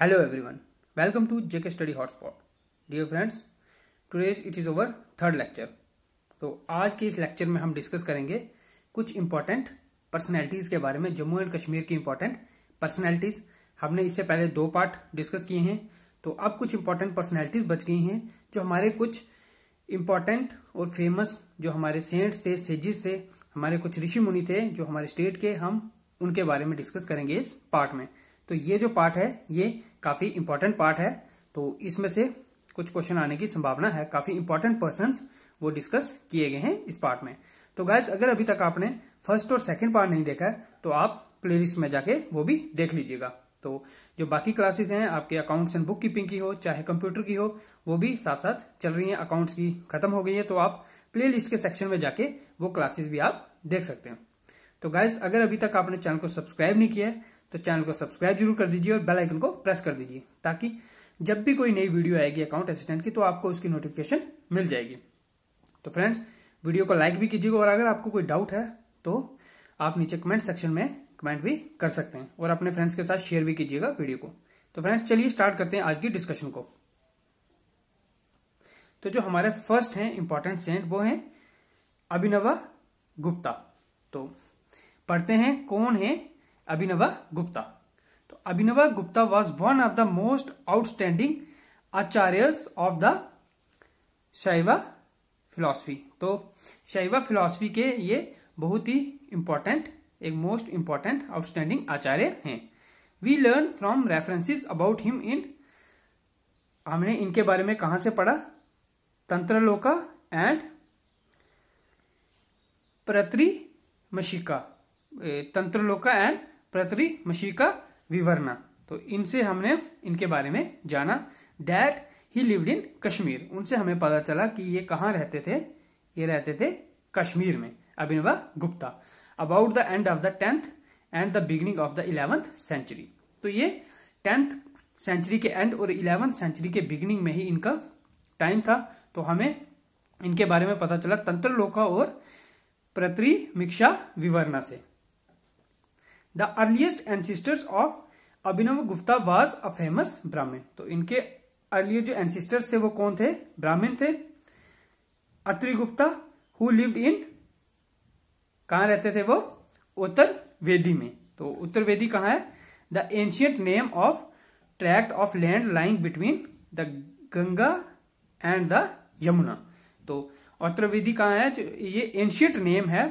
hello everyone welcome to JK study hotspot dear friends today it is our third lecture तो आज के इस lecture में हम डिस्कस करेंगे कुछ इंपॉर्टेंट पर्सनैलिटीज के बारे में जम्मू एंड कश्मीर की इंपॉर्टेंट पर्सनैलिटीज हमने इससे पहले दो पार्ट डिस्कस किए हैं तो अब कुछ इंपॉर्टेंट पर्सनैलिटीज बच गई हैं जो हमारे कुछ इंपॉर्टेंट और फेमस जो हमारे सेंट्स थे सेजिस थे हमारे कुछ ऋषि मुनि थे जो हमारे स्टेट के हम उनके बारे में डिस्कस करेंगे इस पार्ट में तो ये जो पार्ट है ये काफी इंपॉर्टेंट पार्ट है तो इसमें से कुछ क्वेश्चन आने की संभावना है काफी इंपॉर्टेंट पर्सन वो डिस्कस किए गए हैं इस पार्ट में तो गाइज अगर अभी तक आपने फर्स्ट और सेकेंड पार्ट नहीं देखा है तो आप प्ले में जाके वो भी देख लीजिएगा तो जो बाकी क्लासेस हैं आपके अकाउंट्स एंड बुक कीपिंग की हो चाहे कंप्यूटर की हो वो भी साथ साथ चल रही हैं अकाउंट्स की खत्म हो गई है तो आप प्लेलिस्ट के सेक्शन में जाके वो क्लासेस भी आप देख सकते हैं तो गाइज अगर अभी तक आपने चैनल को सब्सक्राइब नहीं किया है तो चैनल को सब्सक्राइब जरूर कर दीजिए और बेल आइकन को प्रेस कर दीजिए ताकि जब भी कोई नई वीडियो आएगी अकाउंट असिस्टेंट की तो आपको उसकी नोटिफिकेशन मिल जाएगी तो फ्रेंड्स वीडियो को लाइक भी कीजिएगा और अगर आपको कोई डाउट है तो आप नीचे कमेंट सेक्शन में कमेंट भी कर सकते हैं और अपने फ्रेंड्स के साथ शेयर भी कीजिएगा वीडियो को तो फ्रेंड्स चलिए स्टार्ट करते हैं आज की डिस्कशन को तो जो हमारे फर्स्ट हैं इंपॉर्टेंट सेंट वो हैं अभिनव गुप्ता तो पढ़ते हैं कौन है अभिनव गुप्ता तो Abhinav Gupta was one of the most outstanding acharya of the Shaiva philosophy तो शैवा फिलोसफी के ये बहुत ही इंपॉर्टेंट एक मोस्ट इंपॉर्टेंट आउटस्टैंडिंग आचार्य हैं we learn from references about him in हमने इनके बारे में कहा से पढ़ा तंत्रलोका एंड प्रतरी मशिका तंत्रलोका एंड प्रतरी मशी का विवरणा तो इनसे हमने इनके बारे में जाना that he lived in Kashmir उनसे हमें पता चला कि ये कहाँ रहते थे ये रहते थे कश्मीर में Abhinava Gupta about the end of the tenth and the beginning of the eleventh century तो ये टेंथ सेंचुरी के एंड और इलेवंथ सेंचुरी के बिगिनिंग में ही इनका टाइम था तो हमें इनके बारे में पता चला तंत्र लोका और प्रतिमिक्षा मिक्षा विवरणा से the earliest ancestors of Abhinav Gupta was a famous Brahmin तो इनके अर्लियर जो एनसिस्टर्स थे वो कौन थे ब्राह्मण थे Atri Gupta who lived in कहा रहते थे वो उत्तर वेदी में तो उत्तर वेदी कहा है the ancient name of tract of land lying between the Ganga and the Yamuna तो उत्तर वेदी कहा है ये एंशियंट नेम है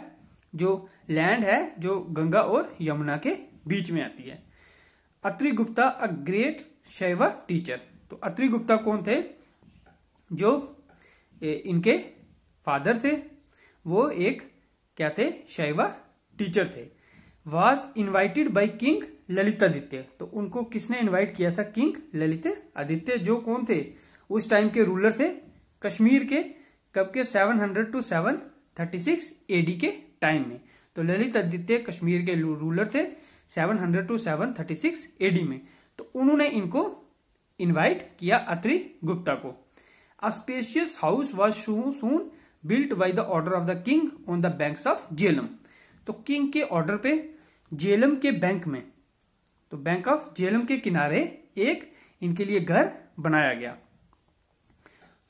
जो लैंड है जो गंगा और यमुना के बीच में आती है Atri Gupta a great Shaiva teacher तो अत्रि गुप्ता कौन थे जो इनके फादर थे वो एक क्या थे शैवा टीचर थे was invited by king Lalitaditya तो उनको किसने इनवाइट किया था किंग ललित आदित्य जो कौन थे उस टाइम के रूलर थे कश्मीर के कब के 700 टू 736 एडी के टाइम में तो ललित आदित्य कश्मीर के रूलर थे 700 हंड्रेड टू सेवन एडी में तो उन्होंने इनको इनवाइट किया अत्रि गुप्ता को a spacious house was soon built by the order of the king on the bank of Jhelum तो किंग के ऑर्डर पे जेलम के बैंक में तो बैंक ऑफ जेलम के किनारे एक इनके लिए घर बनाया गया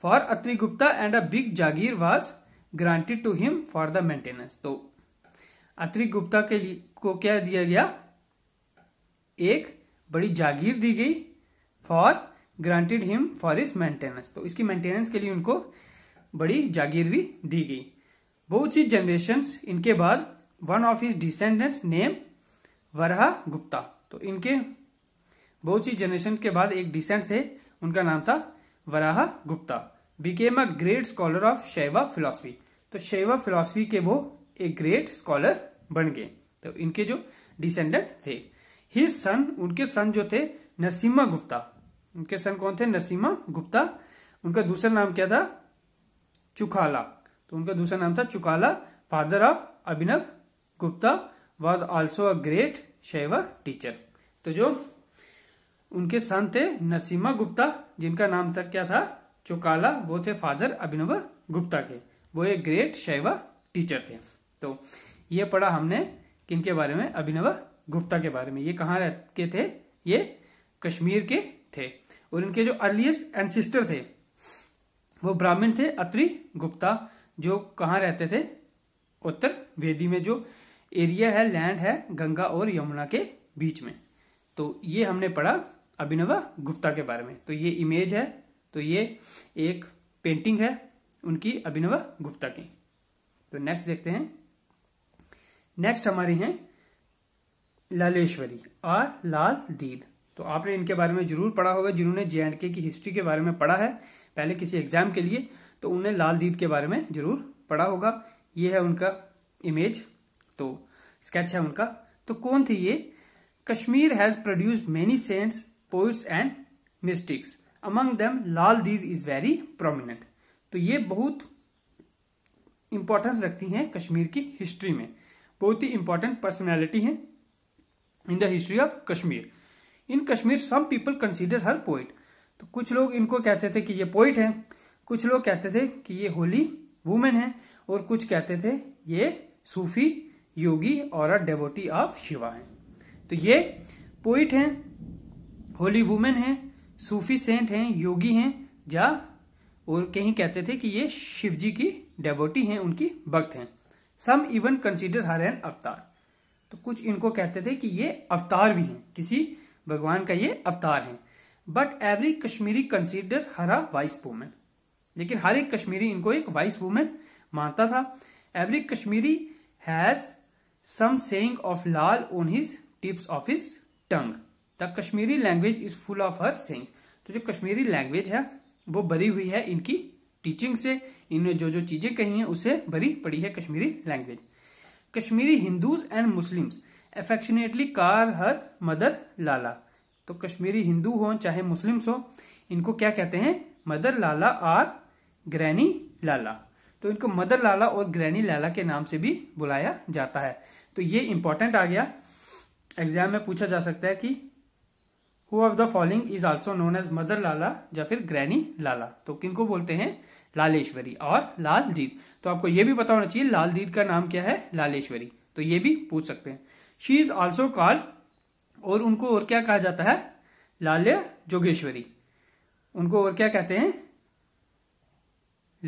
for Atri Gupta and a big jagir was granted to him for the maintenance तो अतिरिक्त गुप्ता के लिए को क्या दिया गया एक बड़ी जागीर दी गई फॉर ग्रांटेड हिम फॉर इस मेंटेनेंस तो इसकी मेंटेनेंस के लिए उनको बड़ी जागीर भी दी गई बहुत सी जनरेशन इनके बाद one of his descendants name Varaha Gupta तो इनके बहुत सी जनरेशन के बाद एक डिसेंट थे उनका नाम था Varaha Gupta became a great scholar of Shaiva philosophy तो शैवा फिलोसफी के वो एक ग्रेट स्कॉलर बन गए तो इनके जो डिसेंडेंट थे ही सन उनके सन जो थे नरसिम्हा गुप्ता उनके सन कौन थे नरसिम्हा गुप्ता उनका दूसरा नाम क्या था चुकाला तो उनका दूसरा नाम था Chukhala father of Abhinav Gupta was also a great Shaiva teacher तो जो उनके सन थे नरसिम्हा गुप्ता जिनका नाम था क्या था चुकाला वो थे फादर अभिनव गुप्ता के वो एक ग्रेट शैव टीचर थे तो ये पढ़ा हमने किन के बारे में अभिनव गुप्ता के बारे में ये कहाँ के थे ये कश्मीर के थे और इनके जो अर्लिएस्ट एंसिस्टर थे वो ब्राह्मण थे अत्रि गुप्ता जो कहाँ रहते थे उत्तर वेदी में जो एरिया है लैंड है गंगा और यमुना के बीच में तो ये हमने पढ़ा अभिनव गुप्ता के बारे में तो ये इमेज है तो ये एक पेंटिंग है उनकी अभिनव गुप्ता की तो नेक्स्ट देखते हैं नेक्स्ट हमारी हैं लालेश्वरी और लाल दीद तो आपने इनके बारे में जरूर पढ़ा होगा जिन्होंने जे एंड के की हिस्ट्री के बारे में पढ़ा है पहले किसी एग्जाम के लिए तो उन्हें लाल दीद के बारे में जरूर पढ़ा होगा ये है उनका इमेज तो स्केच है उनका तो कौन थी ये Kashmir has produced many saints poets and mystics among them Lal दीद इज वेरी प्रोमिनेंट तो ये बहुत इंपॉर्टेंस रखती हैं कश्मीर की हिस्ट्री में बहुत ही इंपॉर्टेंट पर्सनैलिटी हैं in the history of Kashmir in Kashmir some people consider her poet तो कुछ लोग इनको कहते थे कि ये पोइट है कुछ लोग कहते थे कि ये होली वुमेन है और कुछ कहते थे ये सूफी योगी और अ डेवोटी ऑफ शिवा है तो ये पोइट हैं होली वुमेन है सूफी सेंट हैं योगी हैं या और कहीं कहते थे कि ये शिवजी की डेवोटी हैं उनकी भक्त हैं some even consider her an avatar तो कुछ इनको कहते थे कि ये अवतार भी हैं किसी भगवान का ये अवतार हैं but every Kashmiri consider her a wise woman लेकिन हर एक कश्मीरी इनको एक वाइस वूमेन मानता था every Kashmiri has some saying of Lal on his tips of his tongue the Kashmiri language is full of her saying तो जो कश्मीरी लैंग्वेज है वो भरी हुई है इनकी टीचिंग से इनने जो जो चीजें कही हैं उसे भरी पड़ी है Kashmiri language Kashmiri Hindus and Muslims affectionately call her mother Lalla तो कश्मीरी हिंदू हो चाहे मुस्लिम्स हो इनको क्या कहते हैं मदर लाला और ग्रैनी लाला तो इनको मदर लाला और ग्रैनी लाला के नाम से भी बुलाया जाता है तो ये इंपॉर्टेंट आ गया एग्जाम में पूछा जा सकता है कि who of the following is also known as mother Lalla या फिर ग्रैनी लाला तो किनको बोलते हैं लालेश्वरी और लाल दीद तो आपको यह भी पता होना चाहिए लाल दीद का नाम क्या है लालेश्वरी तो ये भी पूछ सकते हैं शी इज ऑल्सो कॉल और उनको और क्या कहा जाता है लाल जोगेश्वरी उनको और क्या कहते हैं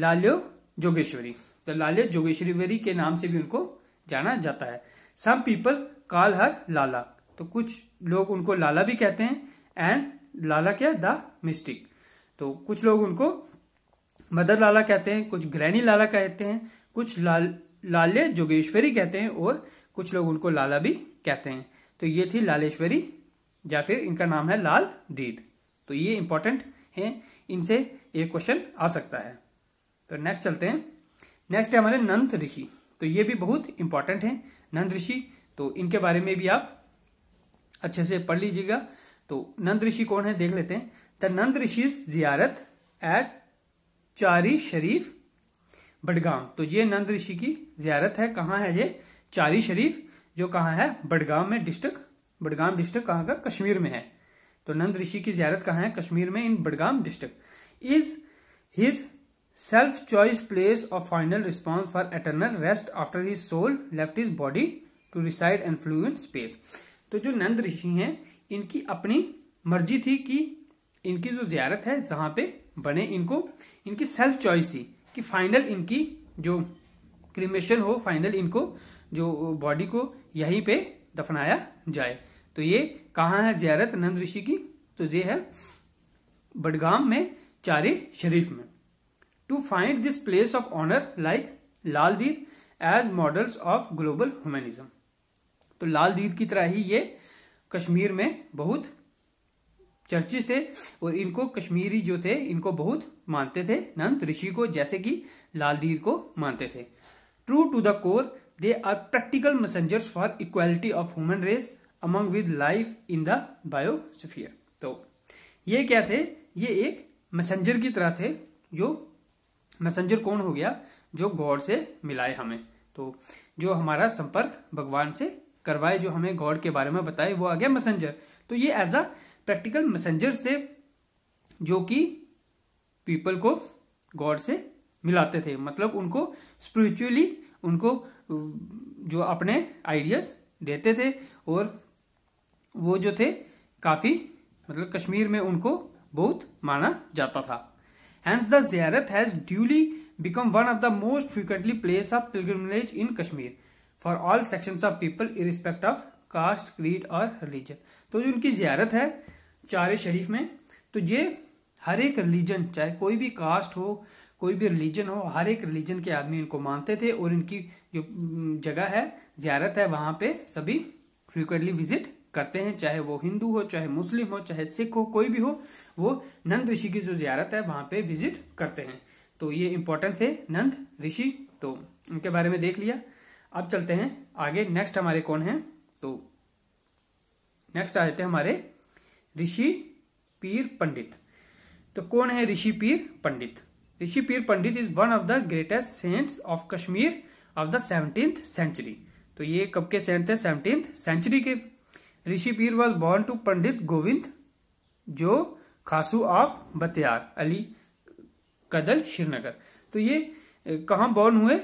लाल्यो जोगेश्वरी तो लाल्य जोगेश्वरी के नाम से भी उनको जाना जाता है सम पीपल कॉल हर लाला तो कुछ लोग उनको लाला भी कहते हैं एंड लाला क्या द मिस्टिक तो कुछ लोग उनको मदर लाला कहते हैं कुछ ग्रैनी लाला कहते हैं कुछ लाल लाले जोगेश्वरी कहते हैं और कुछ लोग उनको लाला भी कहते हैं तो ये थी लालेश्वरी या फिर इनका नाम है लाल दीद तो ये इंपॉर्टेंट है इनसे एक क्वेश्चन आ सकता है तो नेक्स्ट चलते हैं नेक्स्ट है हमारे नंद ऋषि तो ये भी बहुत इंपॉर्टेंट है नंद ऋषि तो इनके बारे में भी आप अच्छे से पढ़ लीजिएगा तो नंद ऋषि कौन है देख लेते हैं द नंद ऋषि जियारत एट चारी शरीफ बडगाम तो ये नंद ऋषि की जियारत है कहाँ है ये चारी शरीफ जो कहाँ है बडगाम में डिस्ट्रिक्ट बडगाम डिस्ट्रिक्ट कहाँ का कश्मीर में है तो नंद ऋषि की जियारत कहाँ है कश्मीर में in Budgam district is his self choice place of final response for eternal rest after his soul left his body to reside and flew in space तो जो नंद ऋषि हैं इनकी अपनी मर्जी थी कि इनकी जो जियारत है जहां पे बने इनको इनकी सेल्फ चॉइस थी कि फाइनल इनकी जो क्रिमेशन हो फाइनल इनको जो बॉडी को यहीं पे दफनाया जाए तो ये कहाँ है जियारत नंद ऋषि की तो ये है बडगाम में चारे शरीफ में to find this place of honour like Lal Ded as models of global humanism तो लाल दीद की तरह ही ये कश्मीर में बहुत चर्चित थे और इनको कश्मीरी जो थे इनको बहुत मानते थे नंद ऋषि को जैसे कि लालदीर को मानते थे true to the core they are practical messengers for equality of human race among with life in the biosphere तो ये क्या थे ये एक मैसेंजर की तरह थे जो मैसेंजर कौन हो गया जो गौर से मिलाए हमें तो जो हमारा संपर्क भगवान से करवाए जो हमें गॉड के बारे में बताए वो आ गया मैसेंजर तो ये एज अ प्रैक्टिकल मैसेंजर थे जो कि पीपल को गॉड से मिलाते थे मतलब उनको स्पिरिचुअली उनको जो अपने आइडियाज देते थे और वो जो थे काफी मतलब कश्मीर में उनको बहुत माना जाता था hence the ziyarat has duly become one of the most frequently place of pilgrimage in Kashmir for all section of people irrespective of caste creed और रिलीजन तो जो उनकी जियारत है चार शरीफ में तो ये हर एक रिलीजन चाहे कोई भी कास्ट हो कोई भी रिलीजन हो हर एक रिलीजन के आदमी इनको मानते थे और इनकी जो जगह है जियारत है वहां पे सभी फ्रीक्वेंटली विजिट करते हैं चाहे वो हिंदू हो चाहे मुस्लिम हो चाहे सिख हो कोई भी हो वो नंद ऋषि की जो जियारत है वहां पे विजिट करते हैं तो ये इम्पोर्टेंट थे नंद ऋषि तो उनके बारे में देख लिया अब चलते हैं आगे नेक्स्ट हमारे कौन है तो नेक्स्ट आ जाते हैं हमारे ऋषि पीर पंडित तो कौन है ऋषि Pir Pandit Rishi Pir Pandit is one of the greatest saints of Kashmir of the seventeen century तो ये कब के सेंट थे सेवनटीन सेंचुरी के Rishi Pir was born to Pandit Govind Joo Khasu of Batiyar Ali Kadal Srinagar तो ये कहा बॉर्न हुए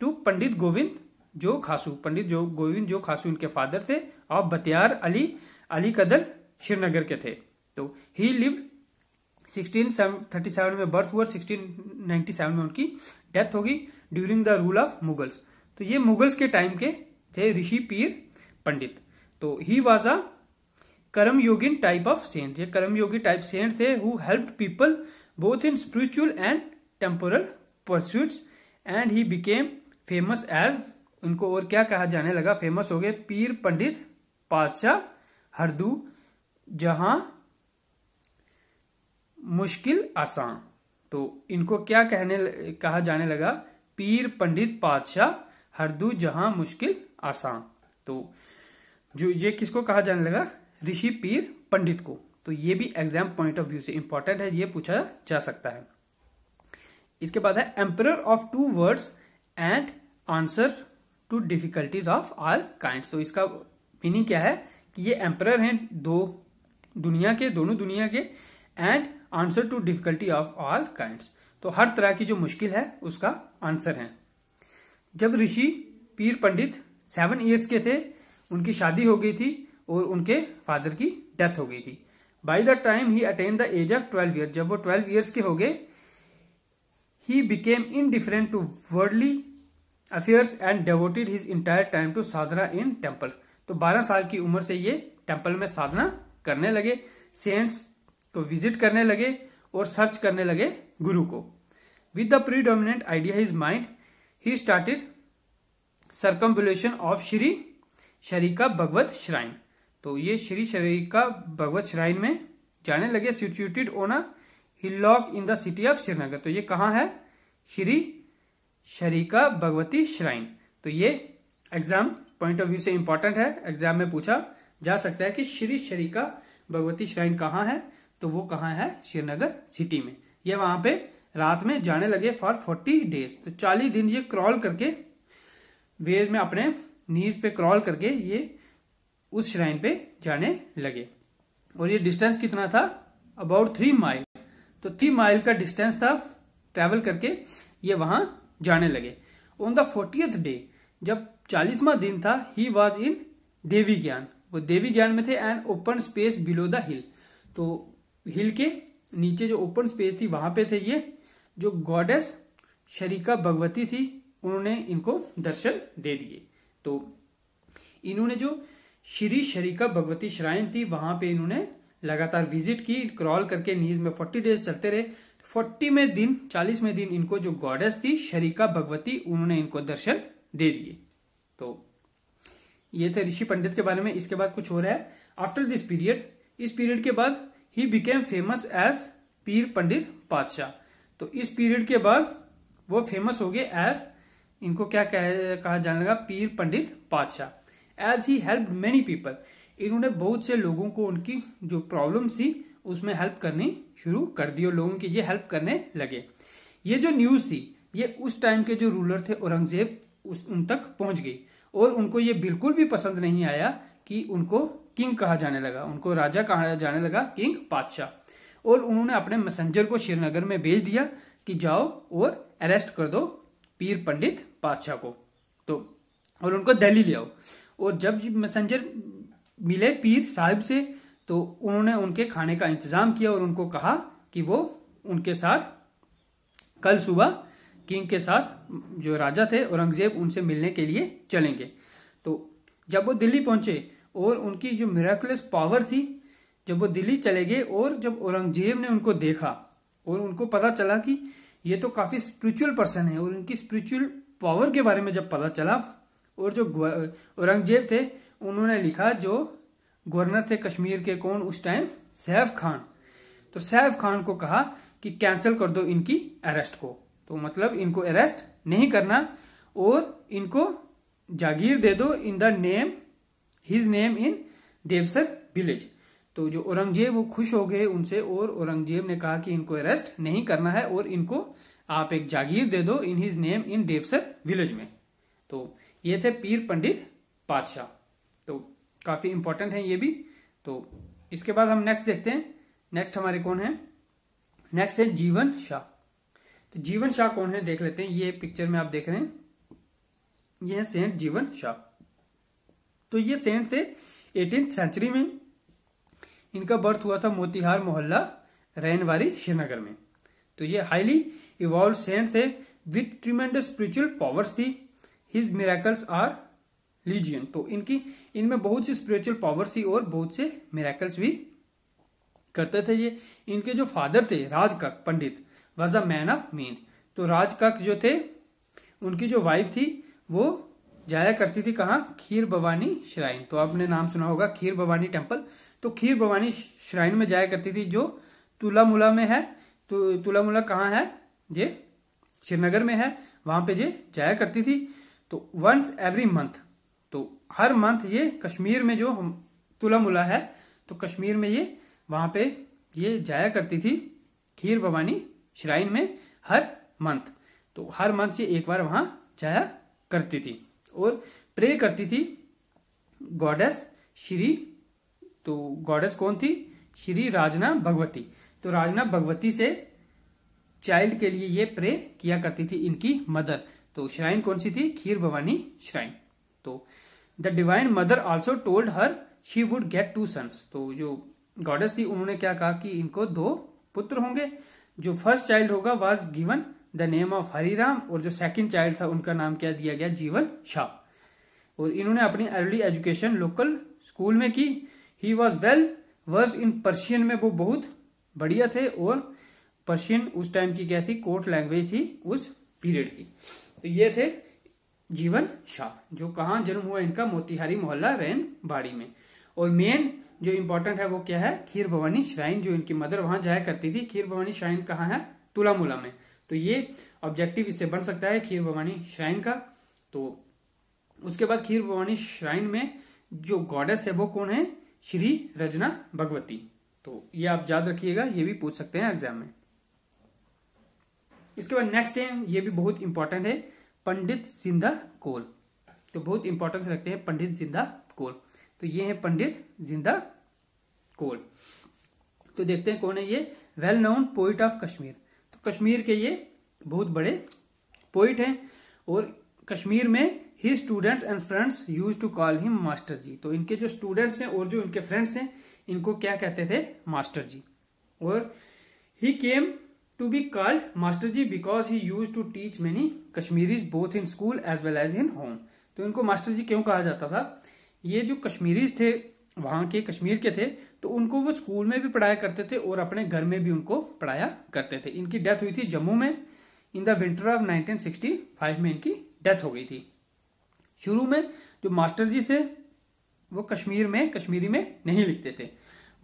टू पंडित गोविंद जो खासू पंडित जो गोविंद जो खासू इनके फादर थे और बतियार अली अली कदल श्रीनगर के थे तो ही लिव 1637 में बर्थ हुआ 1697 में उनकी डेथ होगी during the rule of Mughals तो ये मुगल्स के टाइम के थे ऋषि पीर पंडित तो he was a karmayogin type of saint ये कर्मयोगी टाइप सेंट थे who help people both in spiritual and temporal pursuits and he became famous as उनको और क्या कहा जाने लगा फेमस हो गए पीर पंडित पातशाह हरदू जहां मुश्किल आसान तो इनको क्या कहने कहा जाने लगा पीर पंडित पातशाह हरदू जहां मुश्किल आसान तो जो ये किसको कहा जाने लगा ऋषि पीर पंडित को तो ये भी एग्जाम पॉइंट ऑफ व्यू से इंपॉर्टेंट है ये पूछा जा सकता है इसके बाद है emperor of two worlds and answer to difficulties of all kind तो इसका मीनिंग क्या है कि ये एम्पर हैं दो दुनिया के दोनों दुनिया के and answer to difficulty of all kind तो हर तरह की जो मुश्किल है उसका आंसर है जब ऋषि पीर पंडित सेवन ईयर्स के थे उनकी शादी हो गई थी और उनके फादर की डेथ हो गई थी by the time he attained the age of twelve year जब वो ट्वेल्व ईयर्स के हो गए he became indifferent to worldly affairs and devoted his entire time to sadhana in temple तो 12 साल की उम्र से ये टेम्पल में साधना करने लगे सेंट्स को विजिट करने लगे और सर्च करने लगे गुरु को with the predominant idea his mind he started circumambulation of Shri Sharika Bhagwat shrine तो ये श्री शरीका भगवत श्राइन में जाने लगे situated on a hillock in the city of Srinagar तो ये कहाँ है श्री शरीका भगवती श्राइन तो ये एग्जाम पॉइंट ऑफ व्यू से इंपॉर्टेंट है एग्जाम में पूछा जा सकता है कि श्री शरीका भगवती श्राइन कहाँ है तो वो कहाँ है श्रीनगर सिटी में ये वहां पे रात में जाने लगे फॉर फोर्टी डेज तो चालीस दिन ये क्रॉल करके वेज में अपने नीज पे क्रॉल करके ये उस श्राइन पे जाने लगे और ये डिस्टेंस कितना था अबाउट थ्री माइल तो थ्री माइल का डिस्टेंस था ट्रेवल करके ये वहां जाने लगे ऑन द फोर्टियथ डे जब चालीसवा दिन था ही वॉज इन देवी ज्ञान वो देवी ज्ञान में थे and open space below the hill तो हिल के नीचे जो ओपन स्पेस थी वहां पे थे ये जो गॉडेस शरीका भगवती थी उन्होंने इनको दर्शन दे दिए तो इन्होंने जो श्री शरीका भगवती श्राइन थी वहां पे इन्होंने लगातार विजिट की क्रॉल करके नीज में फोर्टी डेज चलते रहे फोर्टी में दिन चालीस में दिन इनको जो गॉडेस थी शरीका भगवती उन्होंने इनको दर्शन दे दिए तो ये थे ऋषि पंडित के बारे में इसके बाद कुछ हो रहा है आफ्टर दिस पीरियड इस पीरियड के बाद ही बिकेम फेमस एज पीर पंडित पातशाह तो इस पीरियड के बाद वो फेमस हो गए एज इनको क्या कह, कहा जाने लगा Pir Pandit Padshah as he help many people इन्होंने बहुत से लोगों को उनकी जो प्रॉब्लम थी उसमें हेल्प करनी शुरू कर दिए लोगों की ये हेल्प करने लगे ये जो न्यूज थी ये उस टाइम के जो रूलर थे औरंगजेब उस उन तक पहुंच गई और उनको ये बिल्कुल भी पसंद नहीं आया कि उनको किंग कहा जाने लगा उनको राजा कहा जाने लगा किंग पादशाह और उन्होंने अपने मैसेंजर को श्रीनगर में भेज दिया कि जाओ और अरेस्ट कर दो पीर पंडित पादशाह को तो और उनको दिल्ली ले आओ और जब मैसेंजर मिले पीर साहब से तो उन्होंने उनके खाने का इंतजाम किया और उनको कहा कि वो उनके साथ कल सुबह किंग के साथ जो राजा थे औरंगजेब उनसे मिलने के लिए चलेंगे तो जब वो दिल्ली पहुंचे और उनकी जो मेराकुलस पावर थी जब वो दिल्ली चले गए और जब औरंगजेब ने उनको देखा और उनको पता चला कि ये तो काफी स्पिरिचुअल पर्सन है और उनकी स्पिरिचुअल पावर के बारे में जब पता चला और जो औरंगजेब थे उन्होंने लिखा जो गवर्नर थे कश्मीर के कौन उस टाइम सैफ खान तो सैफ खान को कहा कि कैंसिल कर दो इनकी अरेस्ट को तो मतलब इनको अरेस्ट नहीं करना और इनको जागीर दे दो in the name his name in Devsar village तो जो औरंगजेब वो खुश हो गए उनसे और औरंगजेब ने कहा कि इनको अरेस्ट नहीं करना है और इनको आप एक जागीर दे दो in his name in Devsar village में तो ये थे पीर पंडित पातशाह तो काफ़ी इंपॉर्टेंट है ये भी तो इसके बाद हम नेक्स्ट देखते हैं नेक्स्ट हमारे कौन है नेक्स्ट है जीवन शाह तो जीवन शाह कौन है देख लेते हैं ये पिक्चर में आप देख रहे हैं ये है सेंट जीवन शाह तो ये सेंट थे एटीन सेंचुरी में इनका बर्थ हुआ था मोतिहार मोहल्ला रैनवारी श्रीनगर में तो ये हाईली इवॉल्व सेंट थे विथ ट्रीमेंडस स्पिरिचुअल पावर्स थी हिज मिराकल्स आर लीजियन तो इनकी इनमें बहुत सी स्पिरिचुअल पावर थी और बहुत से मेरेकल्स भी करते थे ये इनके जो फादर थे Rajkak Pandit was a man of mean तो राजकक जो थे उनकी जो वाइफ थी वो जाया करती थी कहा खीर भवानी श्राइन तो आपने नाम सुना होगा खीर भवानी टेम्पल तो खीर भवानी श्राइन में जाया करती थी जो तुलामुला में है तो तुलामुला कहाँ है ये श्रीनगर में है वहां पे ये जाया करती थी तो वंस एवरी मंथ तो हर मंथ ये कश्मीर में जो हम तुला मुला है तो कश्मीर में ये वहां पे ये जाया करती थी खीर भवानी श्राइन में हर मंथ तो हर मंथ ये एक बार वहां जाया करती थी और प्रे करती थी गॉडेस श्री तो गॉडेस कौन थी श्री राजना भगवती तो राजना भगवती से चाइल्ड के लिए ये प्रे किया करती थी इनकी मदर तो श्राइन कौन सी थी खीर भवानी श्राइन तो the divine mother also told her she would get two sons तो जो गॉडेस थी उन्होंने क्या कहा कि इनको दो पुत्र होंगे जो फर्स्ट चाइल्ड होगा was given the name of Hariram और जो सेकेंड चाइल्ड था उनका नाम क्या दिया गया जीवन शाह और इन्होंने अपनी अर्ली एजुकेशन लोकल स्कूल में की he was well versed in Persian में वो बहुत बढ़िया थे और पर्शियन उस टाइम की क्या थी कोर्ट लैंग्वेज थी उस पीरियड की तो ये थे जीवन शाह जो कहा जन्म हुआ इनका मोतिहारी मोहल्ला रैन बाड़ी में और मेन जो इम्पोर्टेंट है वो क्या है खीर भवानी श्राइन जो इनकी मदर वहां जाया करती थी खीर भवानी श्राइन कहाँ है तुलामुला में तो ये ऑब्जेक्टिव इससे बन सकता है खीर भवानी श्राइन का तो उसके बाद खीर भवानी श्राइन में जो गॉडेस है वो कौन है श्री रजना भगवती तो ये आप याद रखिएगा ये भी पूछ सकते हैं एग्जाम में इसके बाद नेक्स्ट है ये भी बहुत इंपॉर्टेंट है पंडित जिंदा कोल तो बहुत इंपॉर्टेंस रखते हैं पंडित जिंदा कोल तो ये है पंडित जिंदा कोल तो देखते हैं कौन है ये well known poet of Kashmir तो कश्मीर के ये बहुत बड़े पोइट हैं और कश्मीर में he students and friends used to call him master ji तो इनके जो स्टूडेंट्स हैं और जो इनके फ्रेंड्स हैं इनको क्या कहते थे मास्टर जी और he came to be called master ji because he used to teach many Kashmiris both in school as well as in home तो इनको मास्टर जी क्यों कहा जाता था ये जो कश्मीरीज थे वहां के कश्मीर के थे तो उनको वो स्कूल में भी पढ़ाया करते थे और अपने घर में भी उनको पढ़ाया करते थे इनकी डेथ हुई थी जम्मू में इन द विंटर ऑफ 1965 में इनकी डेथ हो गई थी शुरू में जो मास्टर जी थे वो कश्मीर में कश्मीरी में नहीं लिखते थे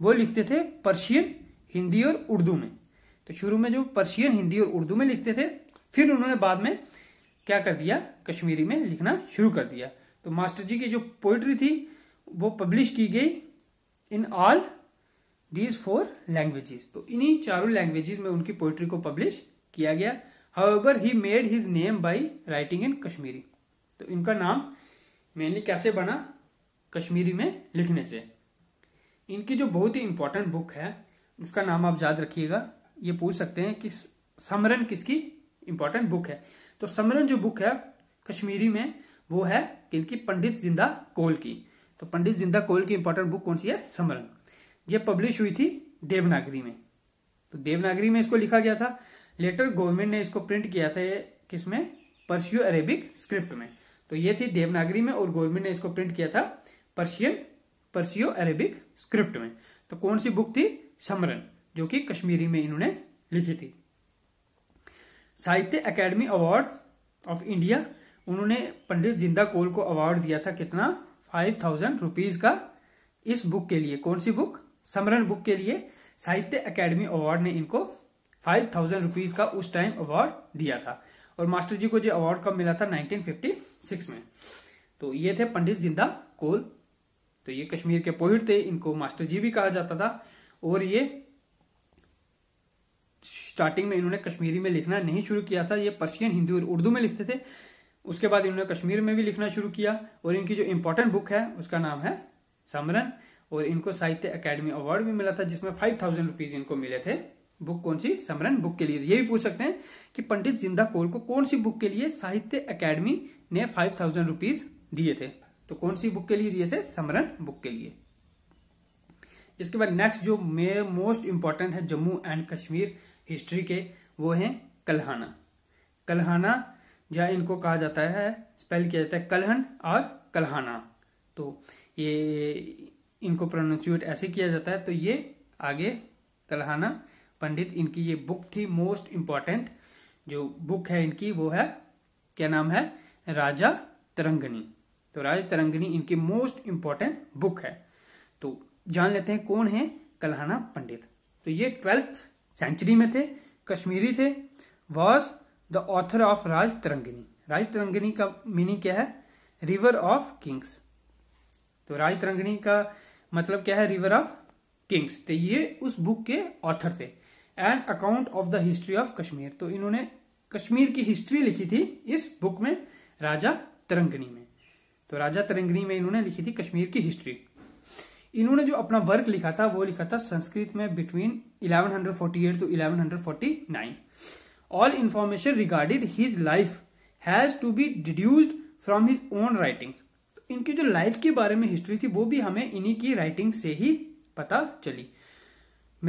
वो लिखते थे पर्शियन हिंदी और उर्दू में तो शुरू में जो पर्शियन हिंदी और उर्दू में लिखते थे फिर उन्होंने बाद में क्या कर दिया कश्मीरी में लिखना शुरू कर दिया तो मास्टर जी की जो पोइट्री थी वो पब्लिश की गई in all these four languages तो इन्हीं चारों लैंग्वेजेस में उनकी पोइट्री को पब्लिश किया गया however he made his name by writing in Kashmiri तो इनका नाम मेनली कैसे बना कश्मीरी में लिखने से इनकी जो बहुत ही इंपॉर्टेंट बुक है उसका नाम आप याद रखिएगा ये पूछ सकते हैं कि समरन किसकी इंपॉर्टेंट बुक है तो समरन जो बुक है कश्मीरी में वो है इनकी पंडित जिंदा कोल की तो पंडित जिंदा कोल की इंपॉर्टेंट बुक कौन सी है समरन ये पब्लिश हुई थी देवनागरी में तो देवनागरी में इसको लिखा गया था लेटर गवर्नमेंट ने इसको प्रिंट किया था किसमें परसियो अरेबिक स्क्रिप्ट में तो ये थी देवनागरी में और गवर्नमेंट ने इसको प्रिंट किया था पर्शियन पर्शियो अरेबिक स्क्रिप्ट में तो कौन सी बुक थी समरन जो कि कश्मीरी में इन्होंने लिखी थी साहित्य एकेडमी अवार्ड ऑफ इंडिया उन्होंने पंडित जिंदा कोल को अवार्ड दिया था कितना फाइव थाउजेंड रुपीज का इस बुक के लिए कौन सी बुक समरण बुक के लिए साहित्य एकेडमी अवार्ड ने इनको फाइव थाउजेंड रुपीज का उस टाइम अवार्ड दिया था और मास्टर जी को जो अवार्ड कब मिला था 1956 में तो ये थे पंडित जिंदा कोल तो ये कश्मीर के पोइट थे इनको मास्टर जी भी कहा जाता था और ये स्टार्टिंग में इन्होंने कश्मीरी में लिखना नहीं शुरू किया था ये पर्शियन हिंदी और उर्दू में लिखते थे उसके बाद इन्होंने कश्मीर में भी लिखना शुरू किया और इनकी जो इम्पोर्टेंट बुक है उसका नाम है समरन और इनको साहित्य अकेडमी अवार्ड भी मिला था जिसमें फाइव थाउजेंड रुपीज इनको मिले थे बुक कौन सी समरन बुक के लिए ये भी पूछ सकते हैं कि पंडित जिंदा कौर को कौन सी बुक के लिए साहित्य अकेडमी ने फाइव थाउजेंड रुपीज दिए थे तो कौन सी बुक के लिए दिए थे समरन बुक के लिए इसके बाद नेक्स्ट जो मे मोस्ट इंपॉर्टेंट है जम्मू एंड कश्मीर हिस्ट्री के वो हैं कलहाना कलहाना जहाँ इनको कहा जाता है स्पेल किया जाता है कलहन और कलहाना तो ये इनको प्रोनाउंसिएट ऐसे किया जाता है तो ये आगे कलहाना पंडित इनकी ये बुक थी मोस्ट इम्पॉर्टेंट जो बुक है इनकी वो है क्या नाम है राजा तरंगनी तो राजा तरंगनी इनकी मोस्ट इम्पॉर्टेंट बुक है तो जान लेते हैं कौन है कलहाना पंडित तो ये ट्वेल्थ सेंचुरी में थे कश्मीरी थे was the author of Rajatarangini Rajatarangini का मीनिंग क्या है रिवर ऑफ किंग्स तो राज तरंगिनी का मतलब क्या है रिवर ऑफ किंग्स तो ये उस बुक के ऑथर थे and account of the history of Kashmir तो इन्होंने कश्मीर की हिस्ट्री लिखी थी इस बुक में राजा तरंगिनी में तो राजा तरंगनी में इन्होंने लिखी थी कश्मीर की हिस्ट्री इन्होंने जो अपना वर्क लिखा था वो लिखा था संस्कृत में between 1148 to 1149 all information regarded his life has to be deduced from his own writing इनकी जो लाइफ के बारे में हिस्ट्री थी वो भी हमें इन्हीं की राइटिंग से ही पता चली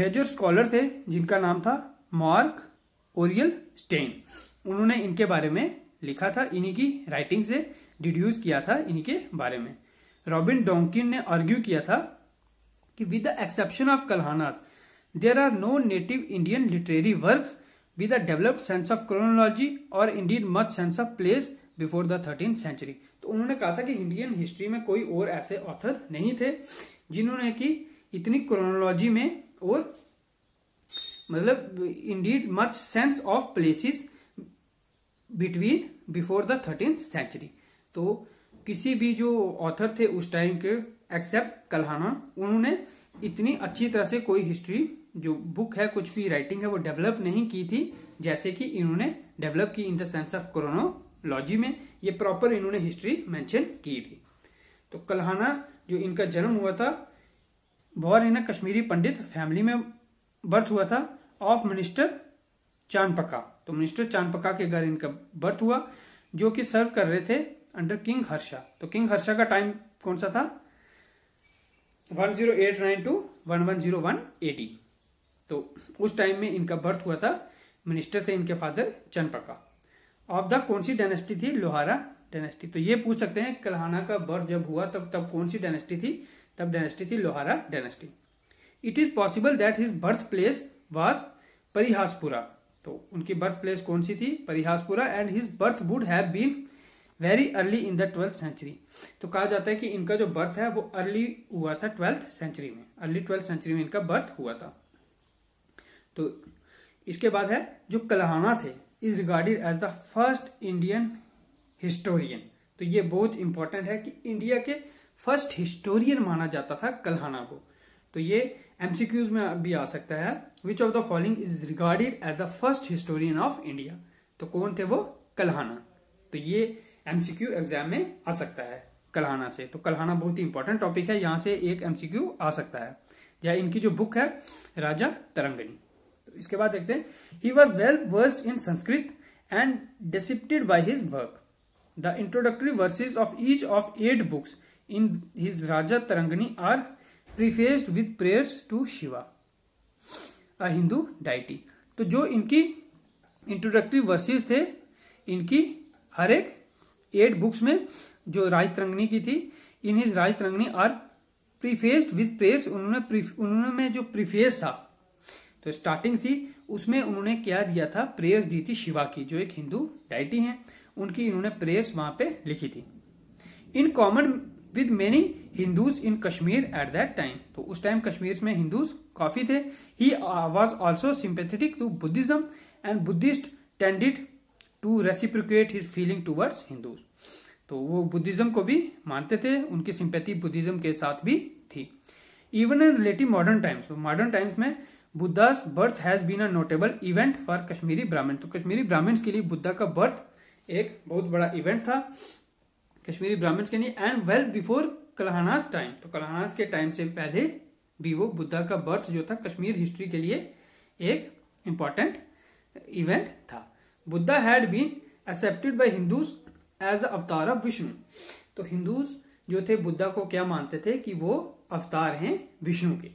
मेजर स्कॉलर थे जिनका नाम था मार्क ओरियल स्टेन उन्होंने इनके बारे में लिखा था इन्हीं की राइटिंग से डिड्यूस किया था इन्हीं के बारे में रॉबिन डोंकिन ने आर्ग्यू किया था कि with the exception of Kalhana there are no native Indian literary work with a developed sense of chronology or indeed much sense of place before the thirteen century तो उन्होंने कहा था कि इंडियन हिस्ट्री में कोई और ऐसे ऑथर नहीं थे जिन्होंने कि इतनी क्रोनोलॉजी में और मतलब indeed much sense of places between before the thirteen century तो किसी भी जो ऑथर थे उस टाइम के एक्सेप्ट कल्हाना उन्होंने इतनी अच्छी तरह से कोई हिस्ट्री जो बुक है कुछ भी राइटिंग है वो डेवलप नहीं की थी जैसे कि इन्होंने डेवलप की in the sense of chronology में ये प्रॉपर इन्होंने हिस्ट्री मेंशन की थी तो कल्हाना जो इनका जन्म हुआ था बहुत इन कश्मीरी पंडित फैमिली में बर्थ हुआ था ऑफ मिनिस्टर चांदपका तो मिनिस्टर चांदपका के घर इनका बर्थ हुआ जो कि सर्व कर रहे थे अंडर किंग हर्षा तो किंग हर्षा का टाइम कौन सा था 1089 to one one zero one eighty तो उस टाइम में इनका बर्थ हुआ था मिनिस्टर थे इनके फादर चनपका ऑफ द कौन सी डायनेस्टी थी लोहारा डायनेस्टी तो ये पूछ सकते हैं कलहाना का बर्थ जब हुआ तब तब कौन सी डायनेस्टी थी तब डायनेस्टी थी Lohara dynasty it is possible that his birth place was Parihaspura तो उनकी बर्थ प्लेस कौन सी थी Parihaspura and his birth would have been very early in the twelfth century तो कहा जाता है कि इनका जो बर्थ है वो अर्ली हुआ था ट्वेल्थ सेंचुरी में अर्ली ट्वेल्थ सेंचुरी में इनका बर्थ हुआ था तो इसके बाद है जो कलहाना थे is regarded as the first Indian historian तो ये बहुत इंपॉर्टेंट है कि इंडिया के फर्स्ट हिस्टोरियन माना जाता था कलहाना को तो ये एमसीक्यूज में भी आ सकता है which of the following is regarded as the first historian of India तो कौन थे वो कलहाना तो ये एमसीक्यू एग्जाम में आ सकता है कलहाना से तो कलहाना बहुत ही इंपॉर्टेंट टॉपिक है यहाँ से एक एमसीक्यू आ सकता है या इनकी जो बुक है राजा तरंगनी तो इसके बाद देखते हैं he was well versed in Sanskrit and depicted by his work the introductory verses of each of eight books in his Rajatarangini are prefaced with prayers to Shiva a Hindu deity तो जो इनकी इंट्रोडक्टरी वर्सेज थे इनकी हर एक एट बुक्स में जो राज तरंगनी की थी in his Rajatarangini are prefaced with prayers उन्होंने उन्होंने में जो प्रीफेस था तो स्टार्टिंग थी उसमें उन्होंने क्या दिया था प्रेयर्स दी थी शिवा की जो एक हिंदू डाइटी हैं उनकी इन्होंने प्रेयर्स वहां पे लिखी थी in common with many Hindus in Kashmir at that time तो उस टाइम कश्मीर में हिंदूज काफी थे he was also sympathetic to Buddhism and Buddhist tended to reciprocate his feeling towards Hindus तो वो बुद्धिज्म को भी मानते थे उनकी सिंपैथी बुद्धिज्म के साथ भी थी even in relative modern times modern times में Buddha birth has been a notable event for Kashmiri Brahmin तो कश्मीरी ब्राह्मण्स के लिए बुद्धा का बर्थ एक बहुत बड़ा इवेंट था कश्मीरी ब्राह्मण्स के लिए and well before Kalhana's time तो कलहानास के टाइम से पहले भी वो बुद्धा का बर्थ जो था कश्मीर हिस्ट्री के लिए एक इम्पॉर्टेंट इवेंट था Buddha had been accepted by Hindus as avatar of Vishnu तो हिंदूज जो थे बुद्धा को क्या मानते थे कि वो अवतार हैं विष्णु के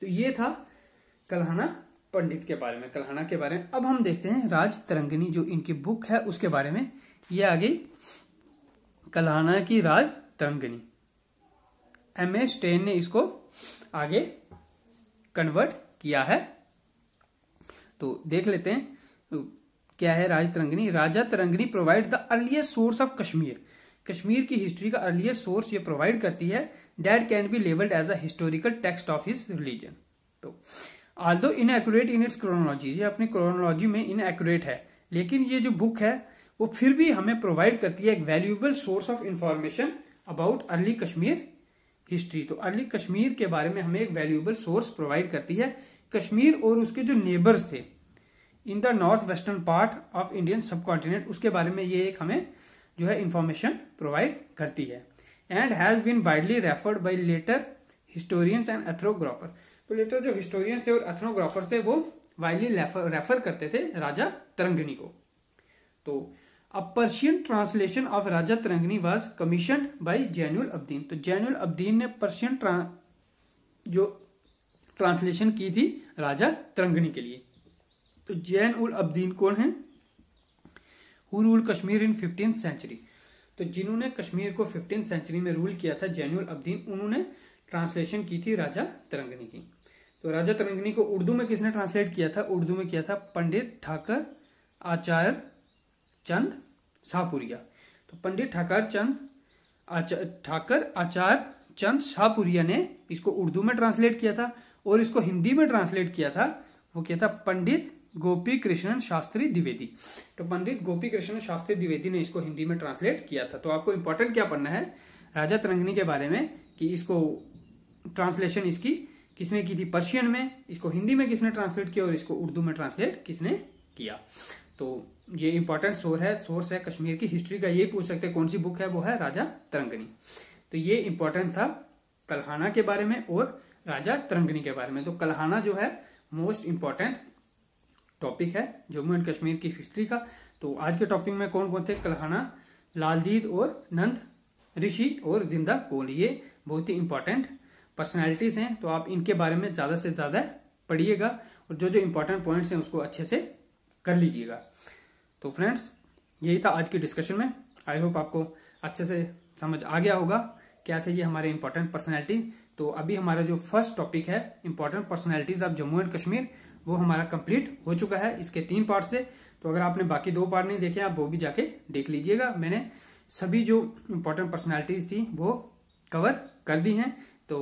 तो ये था कल्हाना पंडित के बारे में कल्हाना के बारे में अब हम देखते हैं राज तरंगिनी जो इनकी बुक है उसके बारे में ये आ गई कल्हाना की Rajatarangini M S ten ने इसको आगे कन्वर्ट किया है तो देख लेते हैं क्या है Rajatarangini Rajatarangini provide the earliest source of Kashmir Kashmir की हिस्ट्री का अर्लिएस्ट सोर्स ये प्रोवाइड करती है that can be labelled as a historical text of his religion तो आल दो एक्यूरेट इन इट्स क्रोनोलॉजी ये अपनी क्रोनोलॉजी में इनएक्यूरेट है लेकिन ये जो बुक है वो फिर भी हमें प्रोवाइड करती है एक valuable source of information about early Kashmir history तो अर्ली कश्मीर के बारे में हमें एक वैल्यूएबल सोर्स प्रोवाइड करती है कश्मीर और उसके जो नेबर्स थे in the north western part of Indian subcontinent उसके बारे में ये एक हमें जो है इंफॉर्मेशन प्रोवाइड करती है and has been widely referred by later historians and ethnographer तो लेटर जो हिस्टोरियंस थे और एथ्रोग्राफर थे वो वाइडली रेफर करते थे राजा तरंगनी को तो a Persian translation of Rajatarangini was commission by Zainul Abidin तो जैनुल अब्दीन ने पर्शियन जो ट्रांसलेशन की थी राजा तरंगनी के लिए तो जैन उल अब्दीन कौन है who rule Kashmir in fifteen century तो जिन्होंने कश्मीर को फिफ्टीन सेंचुरी में रूल किया था जैन उल अब्दीन उन्होंने ट्रांसलेशन की थी राजा तरंगनी की तो राजा तरंगनी को उर्दू में किसने ट्रांसलेट किया था उर्दू में किया था पंडित ठाकर आचार्य चंद शाहपुरिया तो पंडित ठाकर चंद ठाकर आचार्य चंद शाहपुरिया ने इसको उर्दू में ट्रांसलेट किया था और इसको हिंदी में ट्रांसलेट किया था वो किया था पंडित गोपी कृष्णन शास्त्री द्विवेदी तो पंडित गोपी कृष्णन शास्त्री द्विवेदी ने इसको हिंदी में ट्रांसलेट किया था तो आपको इंपॉर्टेंट क्या पढ़ना है राजा तरंगनी के बारे में कि इसको ट्रांसलेशन इसकी किसने की थी पर्शियन में इसको हिंदी में किसने ट्रांसलेट किया और इसको उर्दू में ट्रांसलेट किसने किया तो ये इंपॉर्टेंट सोर्स है सोर्स है कश्मीर की हिस्ट्री का ये पूछ सकते हैं कौन सी बुक है वो है राजा तरंगनी तो ये इंपॉर्टेंट था कलहाना के बारे में और राजा तरंगनी के बारे में तो कलहाना जो है मोस्ट इंपॉर्टेंट टॉपिक है जम्मू एंड कश्मीर की हिस्ट्री का तो आज के टॉपिक में कौन कौन थे कलहाना लालदीद और नंद ऋषि और जिंदा कोल ये बहुत ही इंपॉर्टेंट पर्सनैलिटीज हैं तो आप इनके बारे में ज़्यादा से ज़्यादा पढ़िएगा और जो जो इम्पोर्टेंट पॉइंट्स हैं उसको अच्छे से कर लीजिएगा तो फ्रेंड्स यही था आज की डिस्कशन में आई होप आपको अच्छे से समझ आ गया होगा क्या थे ये हमारे इम्पोर्टेंट पर्सनैलिटी तो अभी हमारा जो फर्स्ट टॉपिक है important personalities of Jammu and Kashmir वो हमारा कंप्लीट हो चुका है इसके तीन पार्ट से तो अगर आपने बाकी दो पार्ट नहीं देखे आप वो भी जाके देख लीजिएगा मैंने सभी जो इम्पोर्टेंट पर्सनैलिटीज थी वो कवर कर दी हैं तो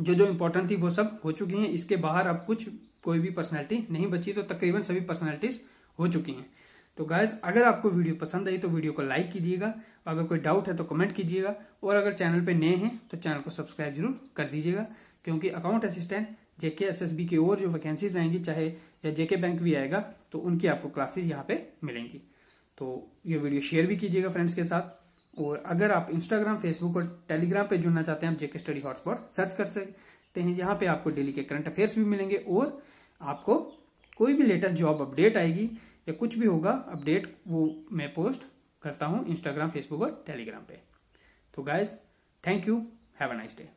जो जो इम्पोर्टेंट थी वो सब हो चुकी हैं इसके बाहर अब कुछ कोई भी पर्सनैलिटी नहीं बची तो तकरीबन सभी पर्सनैलिटीज हो चुकी हैं तो गायज अगर आपको वीडियो पसंद आई तो वीडियो को लाइक कीजिएगा अगर कोई डाउट है तो कमेंट कीजिएगा और अगर चैनल पे नए हैं तो चैनल को सब्सक्राइब जरूर कर दीजिएगा क्योंकि account assistant JK S S B की और जो वैकेंसीज आएंगी चाहे या जेके बैंक भी आएगा तो उनकी आपको क्लासेज यहाँ पे मिलेंगी तो ये वीडियो शेयर भी कीजिएगा फ्रेंड्स के साथ और अगर आप इंस्टाग्राम फेसबुक और टेलीग्राम पे जुड़ना चाहते हैं आप जेके स्टडी हॉटस्पॉट सर्च कर सकते हैं यहाँ पे आपको डेली के करंट अफेयर्स भी मिलेंगे और आपको कोई भी लेटेस्ट जॉब अपडेट आएगी या कुछ भी होगा अपडेट वो मैं पोस्ट करता हूँ इंस्टाग्राम फेसबुक और टेलीग्राम पे तो guys thank you have a nice day